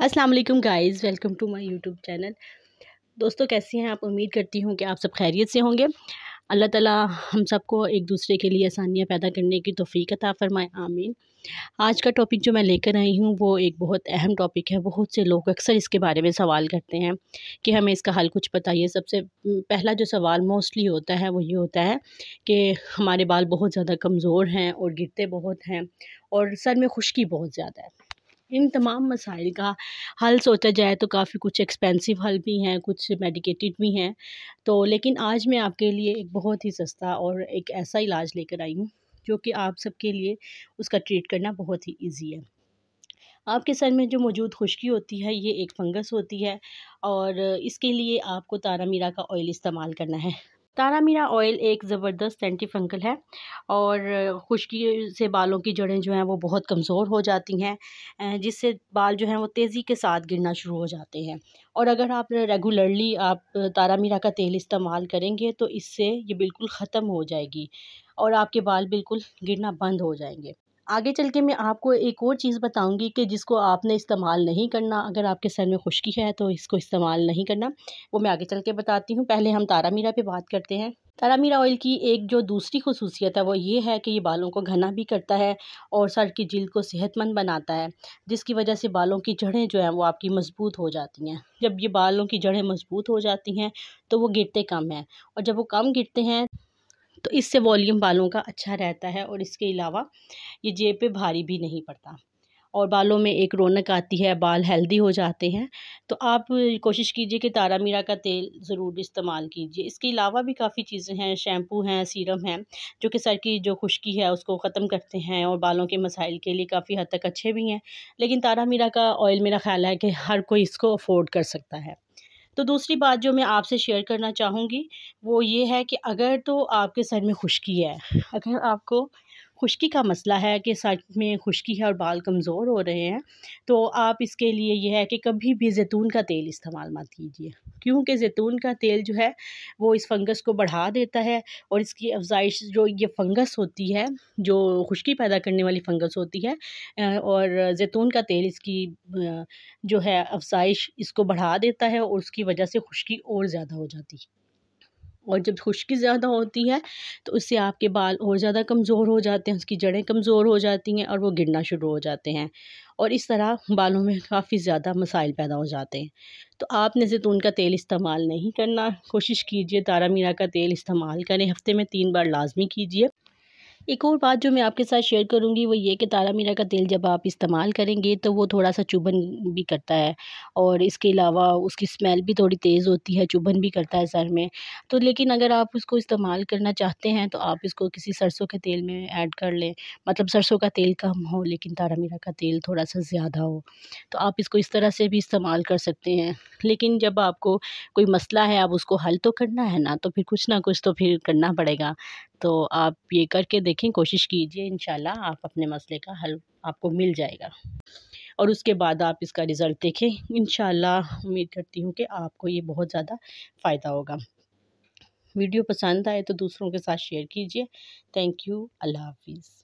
अस्सलाम वालेकुम guys welcome to my YouTube channel दोस्तों कैसी हैं आप उम्मीद करती हूँ कि आप सब खैरियत से होंगे अल्लाह ताला हम सबको एक दूसरे के लिए आसानियाँ पैदा करने की तोफ़ीक़त अता फ़रमाए आमीन आज का टॉपिक जो मैं लेकर आई हूँ वो एक बहुत अहम टॉपिक है बहुत से लोग अक्सर इसके बारे में सवाल करते हैं कि हमें इसका हल कुछ बताइए सबसे पहला जो सवाल मोस्टली होता है वो ये होता है कि हमारे बाल बहुत ज़्यादा कमज़ोर हैं और गिरते बहुत हैं और सर में खुश्की बहुत ज़्यादा है इन तमाम मसाइल का हल सोचा जाए तो काफ़ी कुछ एक्सपेंसिव हल भी हैं कुछ मेडिकेटेड भी हैं तो लेकिन आज मैं आपके लिए एक बहुत ही सस्ता और एक ऐसा इलाज लेकर आई हूँ जो कि आप सबके लिए उसका ट्रीट करना बहुत ही ईजी है आपके सर में जो मौजूद खुश्की होती है ये एक फंगस होती है और इसके लिए आपको तारा मीरा का ऑयल इस्तेमाल करना है तारा मीरा ऑयल एक ज़बरदस्त एंटी फंगल है और खुश्की से बालों की जड़ें जो हैं वो बहुत कमज़ोर हो जाती हैं जिससे बाल जो हैं वो तेज़ी के साथ गिरना शुरू हो जाते हैं और अगर आप रेगुलरली आप तारा मीरा का तेल इस्तेमाल करेंगे तो इससे ये बिल्कुल ख़त्म हो जाएगी और आपके बाल बिल्कुल गिरना बंद हो जाएंगे आगे चल के मैं आपको एक और चीज़ बताऊंगी कि जिसको आपने इस्तेमाल नहीं करना अगर आपके सर में खुश्की है तो इसको इस्तेमाल नहीं करना वो मैं आगे चल के बताती हूँ पहले हम तारा मीरा पे बात करते हैं तारा मीरा ऑयल की एक जो दूसरी खसूसियत है वो ये है कि ये बालों को घना भी करता है और सर की जिल्द को सेहतमंद बनाता है जिसकी वजह से बालों की जड़ें जो हैं वो आपकी मजबूत हो जाती हैं जब ये बालों की जड़ें मजबूत हो जाती हैं तो वो गिरते कम हैं और जब वो कम गिरते हैं तो इससे वॉल्यूम बालों का अच्छा रहता है और इसके अलावा ये जेब पे भारी भी नहीं पड़ता और बालों में एक रौनक आती है बाल हेल्दी हो जाते हैं तो आप कोशिश कीजिए कि तारा मीरा का तेल ज़रूर इस्तेमाल कीजिए इसके अलावा भी काफ़ी चीज़ें हैं शैम्पू हैं सीरम हैं जो कि सर की जो खुश्की है उसको ख़त्म करते हैं और बालों के मसाइल के लिए काफ़ी हद तक अच्छे भी हैं लेकिन तारा मीरा का ऑयल मेरा ख्याल है कि हर कोई इसको अफोर्ड कर सकता है तो दूसरी बात जो मैं आपसे शेयर करना चाहूँगी वो ये है कि अगर तो आपके सर में खुश्की है अगर आपको खुश्की का मसला है कि सच में खुश्की है और बाल कमज़ोर हो रहे हैं तो आप इसके लिए यह है कि कभी भी जैतून का तेल इस्तेमाल मत कीजिए क्योंकि जैतून का तेल जो है वो इस फंगस को बढ़ा देता है और इसकी अफजाइश जो ये फंगस होती है जो खुश्की पैदा करने वाली फंगस होती है और जैतून का तेल इसकी जो है अफजाइश इसको बढ़ा देता है और उसकी वजह से खुश्की और ज़्यादा हो जाती है और जब खुश्की ज़्यादा होती है तो उससे आपके बाल और ज़्यादा कमज़ोर हो जाते हैं उसकी जड़ें कमज़ोर हो जाती हैं और वो गिरना शुरू हो जाते हैं और इस तरह बालों में काफ़ी ज़्यादा मसाइल पैदा हो जाते हैं तो आपने जैतून का तेल इस्तेमाल नहीं करना कोशिश कीजिए तारा मीरा का तेल इस्तेमाल करें हफ़्ते में तीन बार लाजमी कीजिए एक और बात जो मैं आपके साथ शेयर करूंगी वो ये कि तारा मीरा का तेल जब आप इस्तेमाल करेंगे तो वो थोड़ा सा चुभन भी करता है और इसके अलावा उसकी स्मेल भी थोड़ी तेज़ होती है चुभन भी करता है सर में तो लेकिन अगर आप उसको इस्तेमाल करना चाहते हैं तो आप इसको किसी सरसों के तेल में ऐड कर लें मतलब सरसों का तेल कम हो लेकिन तारा मीरा का तेल थोड़ा सा ज़्यादा हो तो आप इसको इस तरह से भी इस्तेमाल कर सकते हैं लेकिन जब आपको कोई मसला है आप उसको हल तो करना है ना तो फिर कुछ ना कुछ तो फिर करना पड़ेगा तो आप ये करके देखें कोशिश कीजिए इन आप अपने मसले का हल आपको मिल जाएगा और उसके बाद आप इसका रिज़ल्ट देखें इन उम्मीद करती हूँ कि आपको ये बहुत ज़्यादा फ़ायदा होगा वीडियो पसंद आए तो दूसरों के साथ शेयर कीजिए थैंक यू अल्लाह हाफिज़